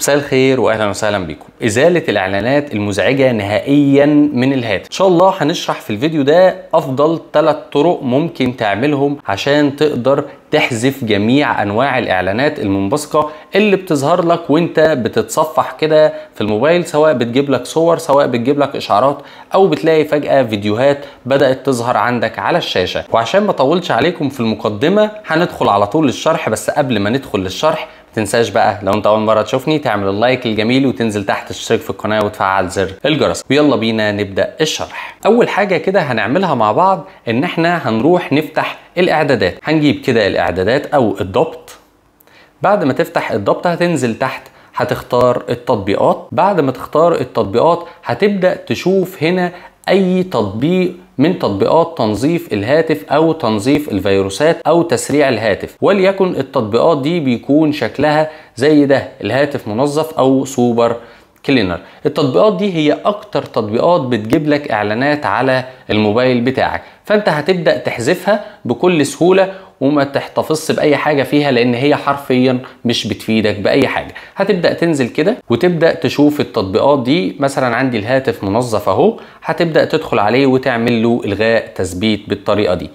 مساء الخير واهلا وسهلا بكم ازاله الاعلانات المزعجه نهائيا من الهاتف ان شاء الله هنشرح في الفيديو ده افضل ثلاث طرق ممكن تعملهم عشان تقدر تحذف جميع انواع الاعلانات المنبثقه اللي بتظهر لك وانت بتتصفح كده في الموبايل سواء بتجيب لك صور سواء بتجيب لك اشعارات او بتلاقي فجاه فيديوهات بدات تظهر عندك على الشاشه وعشان ما اطولش عليكم في المقدمه هندخل على طول للشرح بس قبل ما ندخل للشرح تنساش بقى لو انت اول مره تشوفني تعمل اللايك الجميل وتنزل تحت تشترك في القناه وتفعل زر الجرس ويلا بينا نبدا الشرح اول حاجه كده هنعملها مع بعض ان احنا هنروح نفتح الاعدادات هنجيب كده الاعدادات او الضبط بعد ما تفتح الضبط هتنزل تحت هتختار التطبيقات بعد ما تختار التطبيقات هتبدأ تشوف هنا اي تطبيق من تطبيقات تنظيف الهاتف او تنظيف الفيروسات او تسريع الهاتف وليكن التطبيقات دي بيكون شكلها زي ده الهاتف منظف او سوبر كلينر التطبيقات دي هي اكتر تطبيقات بتجيب لك اعلانات على الموبايل بتاعك فانت هتبدا تحذفها بكل سهوله وما تحتفظش باي حاجه فيها لان هي حرفيا مش بتفيدك باي حاجه هتبدا تنزل كده وتبدا تشوف التطبيقات دي مثلا عندي الهاتف منظف اهو هتبدا تدخل عليه وتعمل له الغاء تثبيت بالطريقه دي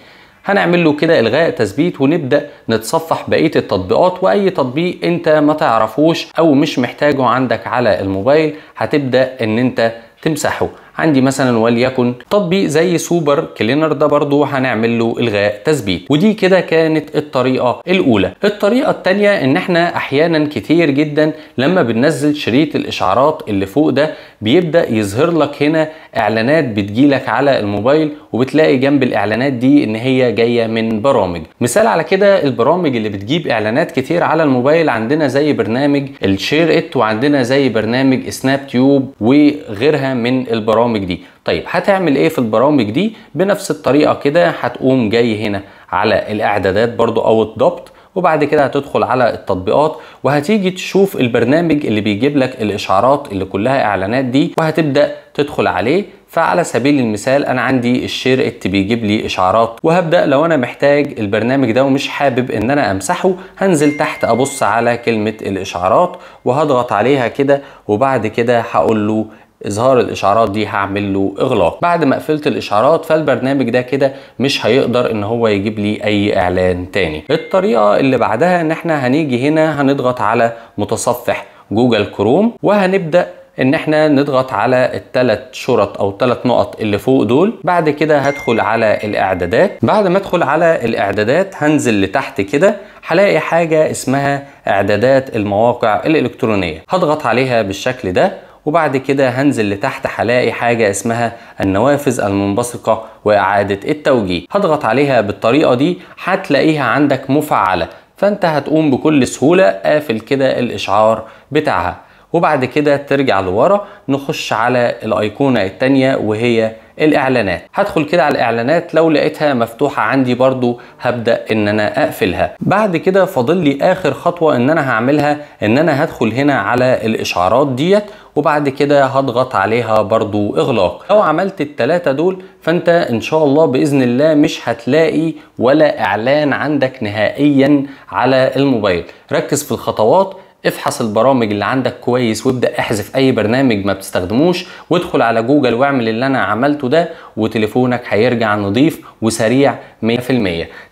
هنعمل له كده الغاء تثبيت ونبدا نتصفح بقيه التطبيقات واي تطبيق انت ما تعرفوش او مش محتاجه عندك على الموبايل هتبدا ان انت تمسحه عندي مثلا وليكن تطبيق زي سوبر كلينر ده برضو هنعمل له الغاء تثبيت ودي كده كانت الطريقه الاولى الطريقه الثانيه ان احنا احيانا كتير جدا لما بننزل شريط الاشعارات اللي فوق ده بيبدا يظهر لك هنا اعلانات بتجيلك على الموبايل وبتلاقي جنب الاعلانات دي ان هي جايه من برامج مثال على كده البرامج اللي بتجيب اعلانات كتير على الموبايل عندنا زي برنامج الشير ات وعندنا زي برنامج سناب تيوب وغيرها من البرامج دي طيب هتعمل ايه في البرامج دي بنفس الطريقه كده هتقوم جاي هنا على الاعدادات برضو او الضبط وبعد كده هتدخل على التطبيقات وهتيجي تشوف البرنامج اللي بيجيب لك الاشعارات اللي كلها اعلانات دي وهتبدا تدخل عليه فعلى سبيل المثال انا عندي الشير ات بيجيب لي اشعارات وهبدا لو انا محتاج البرنامج ده ومش حابب ان انا امسحه هنزل تحت ابص على كلمه الاشعارات وهضغط عليها كده وبعد كده هقول له اظهار الاشعارات دي هعمل له اغلاق بعد ما قفلت الاشعارات فالبرنامج ده كده مش هيقدر ان هو يجيب لي اي اعلان تاني الطريقه اللي بعدها ان احنا هنيجي هنا هنضغط على متصفح جوجل كروم وهنبدا ان احنا نضغط على الثلاث شرط او الثلاث نقط اللي فوق دول بعد كده هدخل على الاعدادات بعد ما ادخل على الاعدادات هنزل لتحت كده هلاقي حاجه اسمها اعدادات المواقع الالكترونيه هضغط عليها بالشكل ده وبعد كده هنزل لتحت هلاقي حاجة اسمها النوافذ المنبثقة وإعادة التوجيه هضغط عليها بالطريقة دي هتلاقيها عندك مفعلة فانت هتقوم بكل سهولة قافل كده الإشعار بتاعها وبعد كده ترجع لورا نخش على الايقونه الثانيه وهي الاعلانات هدخل كده على الاعلانات لو لقيتها مفتوحه عندي برضو هبدا ان انا اقفلها بعد كده فاضل لي اخر خطوه ان انا هعملها ان انا هدخل هنا على الاشعارات ديت وبعد كده هضغط عليها برضو اغلاق لو عملت التلاتة دول فانت ان شاء الله باذن الله مش هتلاقي ولا اعلان عندك نهائيا على الموبايل ركز في الخطوات افحص البرامج اللي عندك كويس وابدا احذف اي برنامج ما بتستخدموش وادخل على جوجل واعمل اللي انا عملته ده وتليفونك هيرجع نظيف وسريع 100%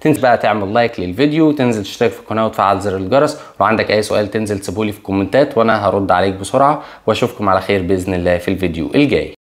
تنسى بقى تعمل لايك للفيديو وتنزل تشترك في القناه وتفعل زر الجرس لو عندك اي سؤال تنزل تسيبولي في الكومنتات وانا هرد عليك بسرعه واشوفكم على خير باذن الله في الفيديو الجاي